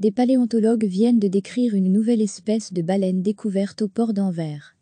Des paléontologues viennent de décrire une nouvelle espèce de baleine découverte au port d'Anvers.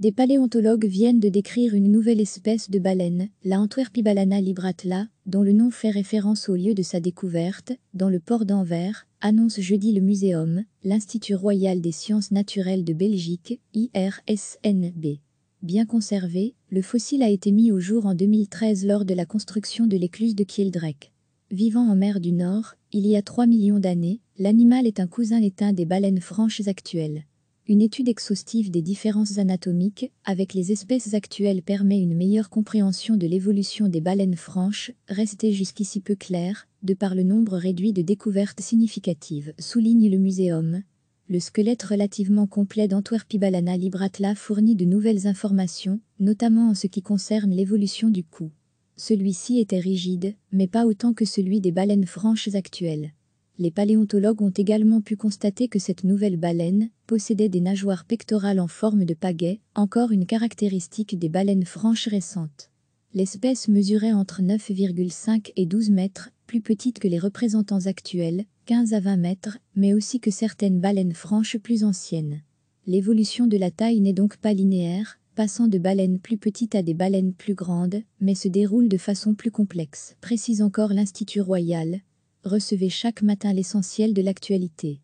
Des paléontologues viennent de décrire une nouvelle espèce de baleine, la Antwerpibalana libratla, dont le nom fait référence au lieu de sa découverte, dans le port d'Anvers, annonce jeudi le Muséum, l'Institut royal des sciences naturelles de Belgique, IRSNB. Bien conservé, le fossile a été mis au jour en 2013 lors de la construction de l'écluse de Kildreck. Vivant en mer du Nord, il y a 3 millions d'années, l'animal est un cousin éteint des baleines franches actuelles. Une étude exhaustive des différences anatomiques avec les espèces actuelles permet une meilleure compréhension de l'évolution des baleines franches, restée jusqu'ici peu claire, de par le nombre réduit de découvertes significatives, souligne le muséum. Le squelette relativement complet d'Antwerpibalana libratla fournit de nouvelles informations, notamment en ce qui concerne l'évolution du cou. Celui-ci était rigide, mais pas autant que celui des baleines franches actuelles. Les paléontologues ont également pu constater que cette nouvelle baleine possédait des nageoires pectorales en forme de pagaie, encore une caractéristique des baleines franches récentes. L'espèce mesurait entre 9,5 et 12 mètres, plus petite que les représentants actuels, 15 à 20 mètres, mais aussi que certaines baleines franches plus anciennes. L'évolution de la taille n'est donc pas linéaire, passant de baleines plus petites à des baleines plus grandes, mais se déroule de façon plus complexe, précise encore l'Institut Royal, recevez chaque matin l'essentiel de l'actualité.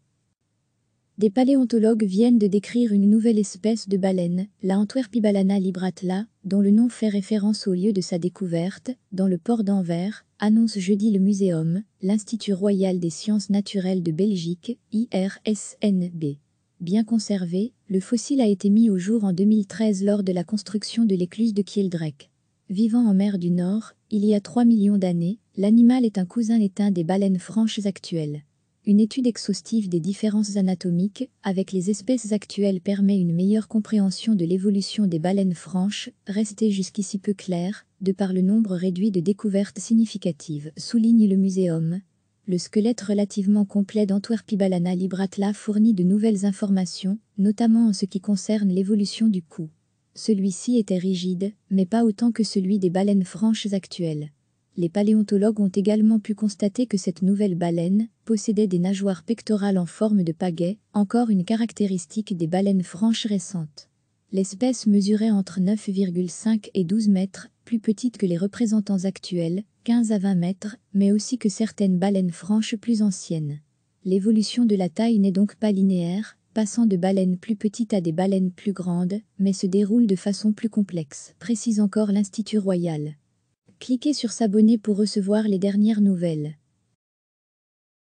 Des paléontologues viennent de décrire une nouvelle espèce de baleine, la Antwerpibalana libratla, dont le nom fait référence au lieu de sa découverte, dans le port d'Anvers, annonce jeudi le Muséum, l'Institut royal des sciences naturelles de Belgique, IRSNB bien conservé, le fossile a été mis au jour en 2013 lors de la construction de l'écluse de Kildrake. Vivant en mer du Nord, il y a 3 millions d'années, l'animal est un cousin éteint des baleines franches actuelles. Une étude exhaustive des différences anatomiques avec les espèces actuelles permet une meilleure compréhension de l'évolution des baleines franches, restée jusqu'ici peu claire, de par le nombre réduit de découvertes significatives, souligne le muséum, le squelette relativement complet d'Antwerpibalana libratla fournit de nouvelles informations, notamment en ce qui concerne l'évolution du cou. Celui-ci était rigide, mais pas autant que celui des baleines franches actuelles. Les paléontologues ont également pu constater que cette nouvelle baleine possédait des nageoires pectorales en forme de pagaie, encore une caractéristique des baleines franches récentes. L'espèce mesurait entre 9,5 et 12 mètres, plus petite que les représentants actuels, 15 à 20 mètres, mais aussi que certaines baleines franches plus anciennes. L'évolution de la taille n'est donc pas linéaire, passant de baleines plus petites à des baleines plus grandes, mais se déroule de façon plus complexe, précise encore l'Institut Royal. Cliquez sur s'abonner pour recevoir les dernières nouvelles.